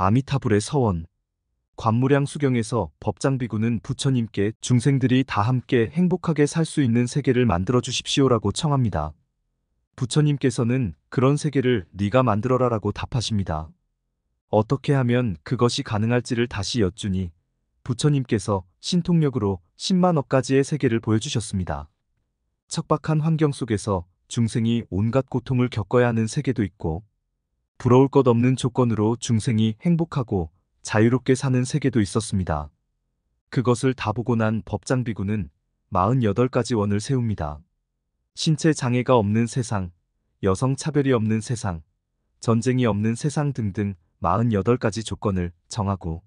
아미타불의 서원 관무량 수경에서 법장비구는 부처님께 중생들이 다 함께 행복하게 살 수 있는 세계를 만들어 주십시오라고 청합니다. 부처님께서는 그런 세계를 네가 만들어라 라고 답하십니다. 어떻게 하면 그것이 가능할지를 다시 여쭈니 부처님께서 신통력으로 10만억까지의 세계를 보여주셨습니다. 척박한 환경 속에서 중생이 온갖 고통을 겪어야 하는 세계도 있고 부러울 것 없는 조건으로 중생이 행복하고 자유롭게 사는 세계도 있었습니다. 그것을 다 보고 난 법장비구는 48가지 원을 세웁니다. 신체 장애가 없는 세상, 여성 차별이 없는 세상, 전쟁이 없는 세상 등등 48가지 조건을 정하고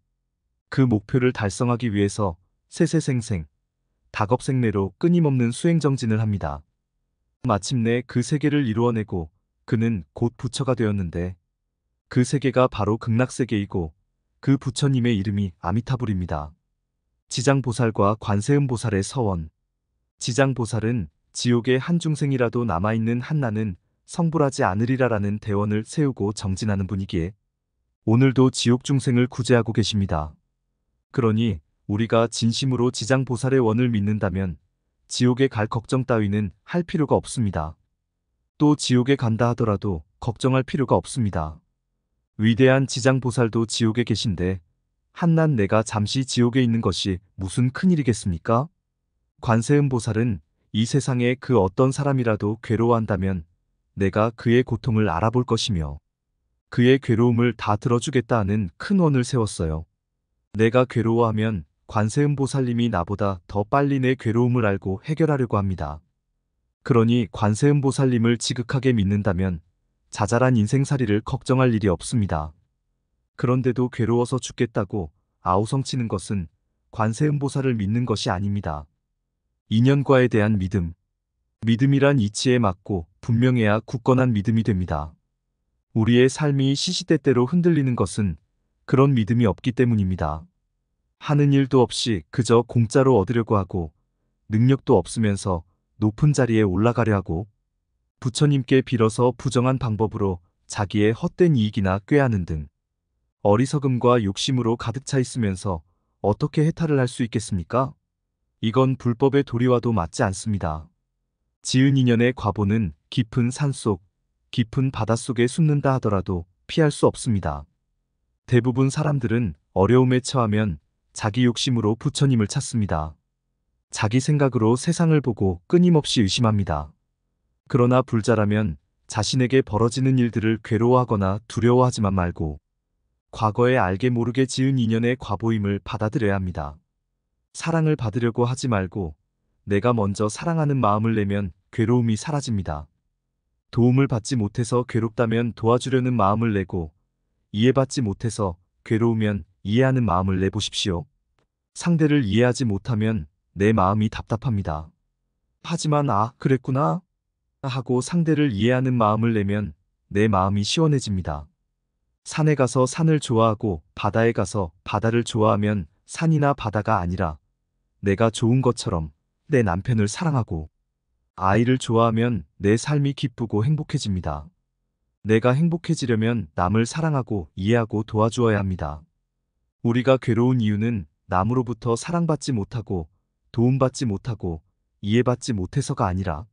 그 목표를 달성하기 위해서 세세생생, 다업생내로 끊임없는 수행정진을 합니다. 마침내 그 세계를 이루어내고 그는 곧 부처가 되었는데 그 세계가 바로 극락세계이고 그 부처님의 이름이 아미타불입니다. 지장보살과 관세음보살의 서원 지장보살은 지옥의 한 중생이라도 남아있는 한나는 성불하지 않으리라라는 대원을 세우고 정진하는 분이기에 오늘도 지옥 중생을 구제하고 계십니다. 그러니 우리가 진심으로 지장보살의 원을 믿는다면 지옥에 갈 걱정 따위는 할 필요가 없습니다. 또 지옥에 간다 하더라도 걱정할 필요가 없습니다. 위대한 지장보살도 지옥에 계신데 한낱 내가 잠시 지옥에 있는 것이 무슨 큰일이겠습니까? 관세음보살은 이 세상에 그 어떤 사람이라도 괴로워한다면 내가 그의 고통을 알아볼 것이며 그의 괴로움을 다 들어주겠다 하는 큰 원을 세웠어요. 내가 괴로워하면 관세음보살님이 나보다 더 빨리 내 괴로움을 알고 해결하려고 합니다. 그러니 관세음보살님을 지극하게 믿는다면 자잘한 인생살이를 걱정할 일이 없습니다. 그런데도 괴로워서 죽겠다고 아우성치는 것은 관세음보살을 믿는 것이 아닙니다. 인연과에 대한 믿음. 믿음이란 이치에 맞고 분명해야 굳건한 믿음이 됩니다. 우리의 삶이 시시때때로 흔들리는 것은 그런 믿음이 없기 때문입니다. 하는 일도 없이 그저 공짜로 얻으려고 하고 능력도 없으면서 높은 자리에 올라가려 하고 부처님께 빌어서 부정한 방법으로 자기의 헛된 이익이나 꾀하는 등 어리석음과 욕심으로 가득 차 있으면서 어떻게 해탈을 할 수 있겠습니까? 이건 불법의 도리와도 맞지 않습니다. 지은 인연의 과보는 깊은 산속, 깊은 바닷속에 숨는다 하더라도 피할 수 없습니다. 대부분 사람들은 어려움에 처하면 자기 욕심으로 부처님을 찾습니다. 자기 생각으로 세상을 보고 끊임없이 의심합니다. 그러나 불자라면 자신에게 벌어지는 일들을 괴로워하거나 두려워하지만 말고 과거에 알게 모르게 지은 인연의 과보임을 받아들여야 합니다. 사랑을 받으려고 하지 말고 내가 먼저 사랑하는 마음을 내면 괴로움이 사라집니다. 도움을 받지 못해서 괴롭다면 도와주려는 마음을 내고 이해받지 못해서 괴로우면 이해하는 마음을 내보십시오. 상대를 이해하지 못하면 내 마음이 답답합니다. 하지만 아, 그랬구나 하고 상대를 이해하는 마음을 내면 내 마음이 시원해집니다. 산에 가서 산을 좋아하고 바다에 가서 바다를 좋아하면 산이나 바다가 아니라 내가 좋은 것처럼 내 남편을 사랑하고 아이를 좋아하면 내 삶이 기쁘고 행복해집니다. 내가 행복해지려면 남을 사랑하고 이해하고 도와주어야 합니다. 우리가 괴로운 이유는 남으로부터 사랑받지 못하고 도움받지 못하고 이해받지 못해서가 아니라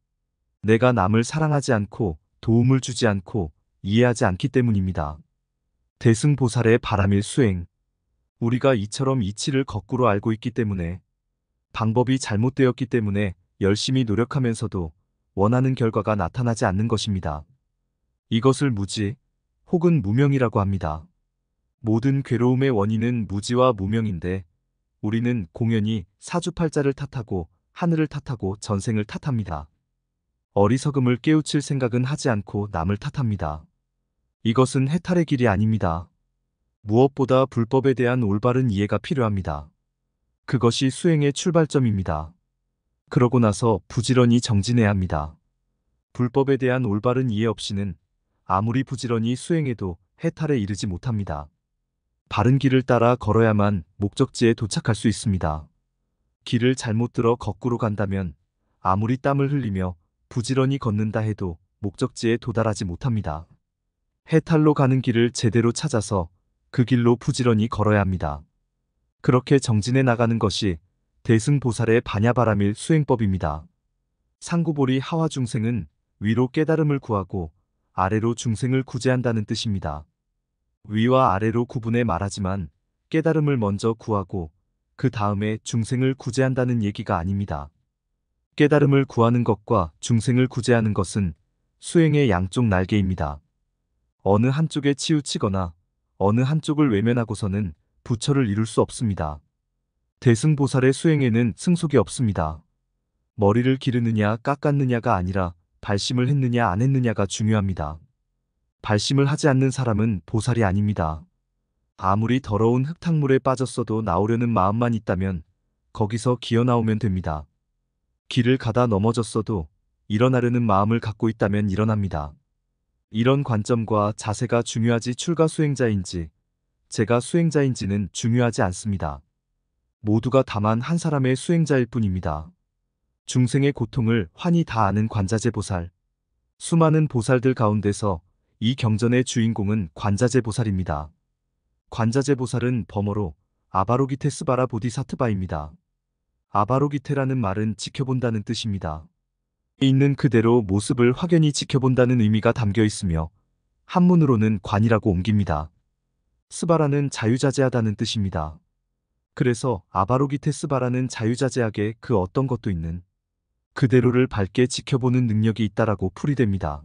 내가 남을 사랑하지 않고 도움을 주지 않고 이해하지 않기 때문입니다. 대승보살의 바람일 수행 우리가 이처럼 이치를 거꾸로 알고 있기 때문에 방법이 잘못되었기 때문에 열심히 노력하면서도 원하는 결과가 나타나지 않는 것입니다. 이것을 무지 혹은 무명이라고 합니다. 모든 괴로움의 원인은 무지와 무명인데 우리는 공연히 사주팔자를 탓하고 하늘을 탓하고 전생을 탓합니다. 어리석음을 깨우칠 생각은 하지 않고 남을 탓합니다. 이것은 해탈의 길이 아닙니다. 무엇보다 불법에 대한 올바른 이해가 필요합니다. 그것이 수행의 출발점입니다. 그러고 나서 부지런히 정진해야 합니다. 불법에 대한 올바른 이해 없이는 아무리 부지런히 수행해도 해탈에 이르지 못합니다. 바른 길을 따라 걸어야만 목적지에 도착할 수 있습니다. 길을 잘못 들어 거꾸로 간다면 아무리 땀을 흘리며 부지런히 걷는다 해도 목적지에 도달하지 못합니다. 해탈로 가는 길을 제대로 찾아서 그 길로 부지런히 걸어야 합니다. 그렇게 정진해 나가는 것이 대승보살의 반야바람일 수행법입니다. 상구보리 하와 중생은 위로 깨달음을 구하고 아래로 중생을 구제한다는 뜻입니다. 위와 아래로 구분해 말하지만 깨달음을 먼저 구하고 그 다음에 중생을 구제한다는 얘기가 아닙니다. 깨달음을 구하는 것과 중생을 구제하는 것은 수행의 양쪽 날개입니다. 어느 한쪽에 치우치거나 어느 한쪽을 외면하고서는 부처를 이룰 수 없습니다. 대승보살의 수행에는 승속이 없습니다. 머리를 기르느냐 깎았느냐가 아니라 발심을 했느냐 안 했느냐가 중요합니다. 발심을 하지 않는 사람은 보살이 아닙니다. 아무리 더러운 흙탕물에 빠졌어도 나오려는 마음만 있다면 거기서 기어 나오면 됩니다. 길을 가다 넘어졌어도 일어나려는 마음을 갖고 있다면 일어납니다. 이런 관점과 자세가 중요하지 출가 수행자인지 제가 수행자인지는 중요하지 않습니다. 모두가 다만 한 사람의 수행자일 뿐입니다. 중생의 고통을 환히 다 아는 관자재 보살. 수많은 보살들 가운데서 이 경전의 주인공은 관자재 보살입니다. 관자재 보살은 범어로 아바로기테스바라 보디사트바입니다. 아바로기테라는 말은 지켜본다는 뜻입니다. 있는 그대로 모습을 확연히 지켜본다는 의미가 담겨 있으며 한문으로는 관이라고 옮깁니다. 스바라는 자유자재하다는 뜻입니다. 그래서 아바로기테 스바라는 자유자재하게 그 어떤 것도 있는 그대로를 밝게 지켜보는 능력이 있다라고 풀이됩니다.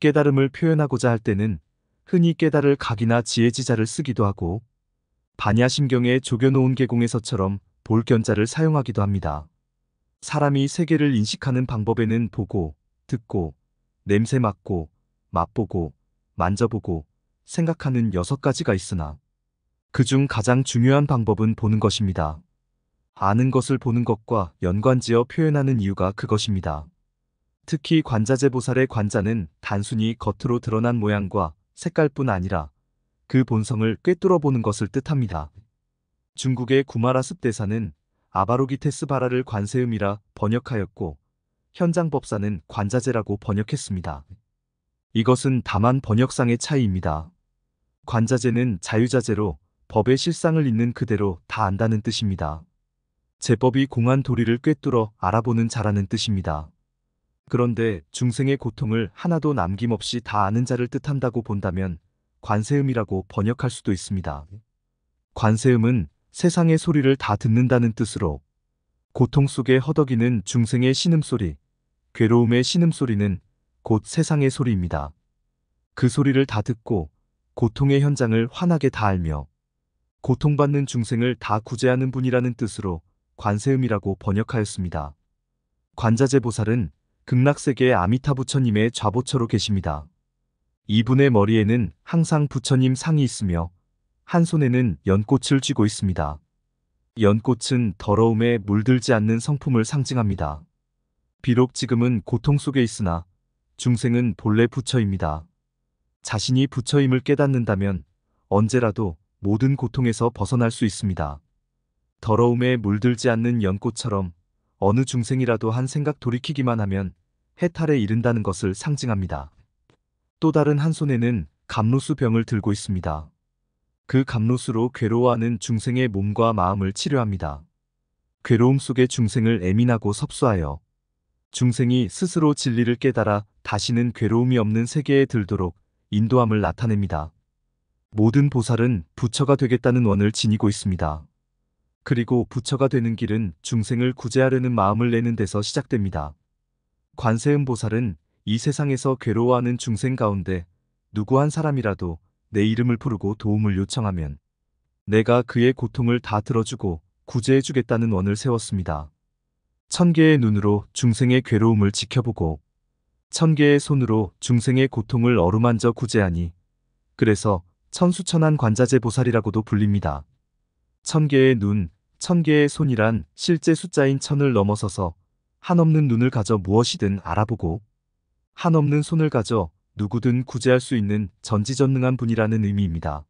깨달음을 표현하고자 할 때는 흔히 깨달을 각이나 지혜지자를 쓰기도 하고 반야심경의 조겨놓은 개공에서처럼 볼견자를 사용하기도 합니다. 사람이 세계를 인식하는 방법에는 보고, 듣고, 냄새 맡고, 맛보고, 만져보고, 생각하는 여섯 가지가 있으나 그 중 가장 중요한 방법은 보는 것입니다. 아는 것을 보는 것과 연관지어 표현하는 이유가 그것입니다. 특히 관자재보살의 관자는 단순히 겉으로 드러난 모양과 색깔뿐 아니라 그 본성을 꿰뚫어 보는 것을 뜻합니다. 중국의 구마라습 대사는 아바로기테스바라를 관세음이라 번역하였고 현장 법사는 관자재라고 번역했습니다. 이것은 다만 번역상의 차이입니다. 관자재는 자유자재로 법의 실상을 있는 그대로 다 안다는 뜻입니다. 제법이 공한 도리를 꿰뚫어 알아보는 자라는 뜻입니다. 그런데 중생의 고통을 하나도 남김없이 다 아는 자를 뜻한다고 본다면 관세음이라고 번역할 수도 있습니다. 관세음은 세상의 소리를 다 듣는다는 뜻으로 고통 속에 허덕이는 중생의 신음소리, 괴로움의 신음소리는 곧 세상의 소리입니다. 그 소리를 다 듣고 고통의 현장을 환하게 다 알며 고통받는 중생을 다 구제하는 분이라는 뜻으로 관세음이라고 번역하였습니다. 관자재보살은 극락세계 아미타 부처님의 좌보처로 계십니다. 이분의 머리에는 항상 부처님 상이 있으며 한 손에는 연꽃을 쥐고 있습니다. 연꽃은 더러움에 물들지 않는 성품을 상징합니다. 비록 지금은 고통 속에 있으나 중생은 본래 부처입니다. 자신이 부처임을 깨닫는다면 언제라도 모든 고통에서 벗어날 수 있습니다. 더러움에 물들지 않는 연꽃처럼 어느 중생이라도 한 생각 돌이키기만 하면 해탈에 이른다는 것을 상징합니다. 또 다른 한 손에는 감로수 병을 들고 있습니다. 그 감로수로 괴로워하는 중생의 몸과 마음을 치료합니다. 괴로움 속에 중생을 애민하고 섭수하여 중생이 스스로 진리를 깨달아 다시는 괴로움이 없는 세계에 들도록 인도함을 나타냅니다. 모든 보살은 부처가 되겠다는 원을 지니고 있습니다. 그리고 부처가 되는 길은 중생을 구제하려는 마음을 내는 데서 시작됩니다. 관세음보살은 이 세상에서 괴로워하는 중생 가운데 누구 한 사람이라도 내 이름을 부르고 도움을 요청하면 내가 그의 고통을 다 들어주고 구제해주겠다는 원을 세웠습니다. 천 개의 눈으로 중생의 괴로움을 지켜보고 천 개의 손으로 중생의 고통을 어루만져 구제하니 그래서 천수천한 관자재 보살이라고도 불립니다. 천 개의 눈, 천 개의 손이란 실제 숫자인 천을 넘어서서 한없는 눈을 가져 무엇이든 알아보고 한없는 손을 가져 누구든 구제할 수 있는 전지전능한 분이라는 의미입니다.